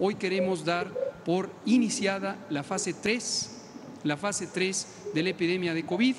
hoy queremos dar por iniciada la fase 3, la fase 3 de la epidemia de COVID,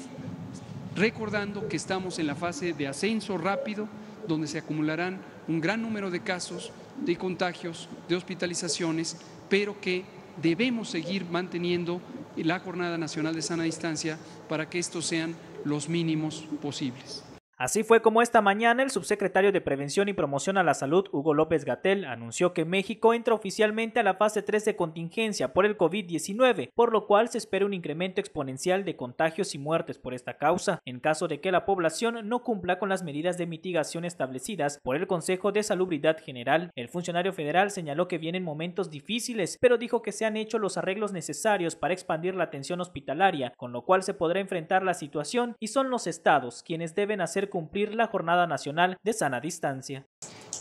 recordando que estamos en la fase de ascenso rápido, donde se acumularán un gran número de casos, de contagios, de hospitalizaciones, pero que debemos seguir manteniendo la Jornada Nacional de Sana Distancia para que estos sean los mínimos posibles. Así fue como esta mañana el subsecretario de Prevención y Promoción a la Salud, Hugo López Gatel, anunció que México entra oficialmente a la fase 3 de contingencia por el COVID-19, por lo cual se espera un incremento exponencial de contagios y muertes por esta causa, en caso de que la población no cumpla con las medidas de mitigación establecidas por el Consejo de Salubridad General. El funcionario federal señaló que vienen momentos difíciles, pero dijo que se han hecho los arreglos necesarios para expandir la atención hospitalaria, con lo cual se podrá enfrentar la situación y son los estados quienes deben hacer cumplir la Jornada Nacional de Sana Distancia.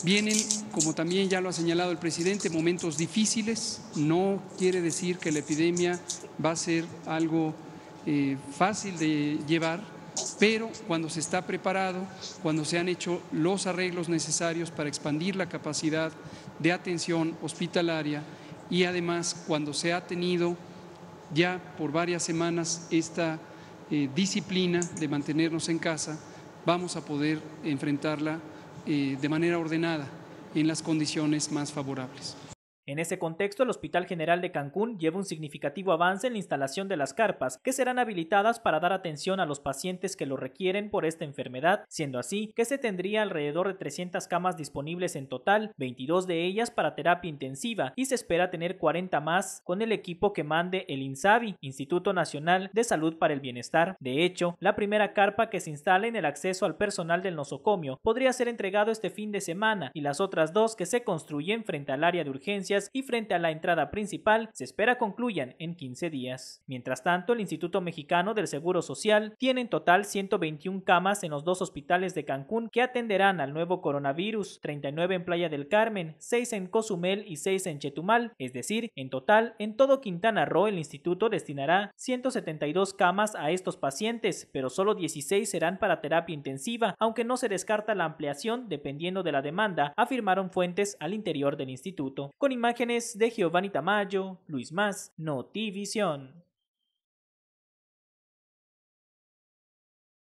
Vienen, como también ya lo ha señalado el presidente, momentos difíciles. No quiere decir que la epidemia va a ser algo eh, fácil de llevar, pero cuando se está preparado, cuando se han hecho los arreglos necesarios para expandir la capacidad de atención hospitalaria y además cuando se ha tenido ya por varias semanas esta eh, disciplina de mantenernos en casa, vamos a poder enfrentarla eh, de manera ordenada en las condiciones más favorables. En ese contexto, el Hospital General de Cancún lleva un significativo avance en la instalación de las carpas, que serán habilitadas para dar atención a los pacientes que lo requieren por esta enfermedad, siendo así que se tendría alrededor de 300 camas disponibles en total, 22 de ellas para terapia intensiva y se espera tener 40 más con el equipo que mande el INSABI, Instituto Nacional de Salud para el Bienestar. De hecho, la primera carpa que se instale en el acceso al personal del nosocomio podría ser entregado este fin de semana y las otras dos que se construyen frente al área de urgencias y frente a la entrada principal se espera concluyan en 15 días. Mientras tanto, el Instituto Mexicano del Seguro Social tiene en total 121 camas en los dos hospitales de Cancún que atenderán al nuevo coronavirus, 39 en Playa del Carmen, 6 en Cozumel y 6 en Chetumal, es decir, en total, en todo Quintana Roo el instituto destinará 172 camas a estos pacientes, pero solo 16 serán para terapia intensiva, aunque no se descarta la ampliación dependiendo de la demanda, afirmaron fuentes al interior del instituto. Con imágenes de Giovanni Tamayo, Luis Más, Notivisión.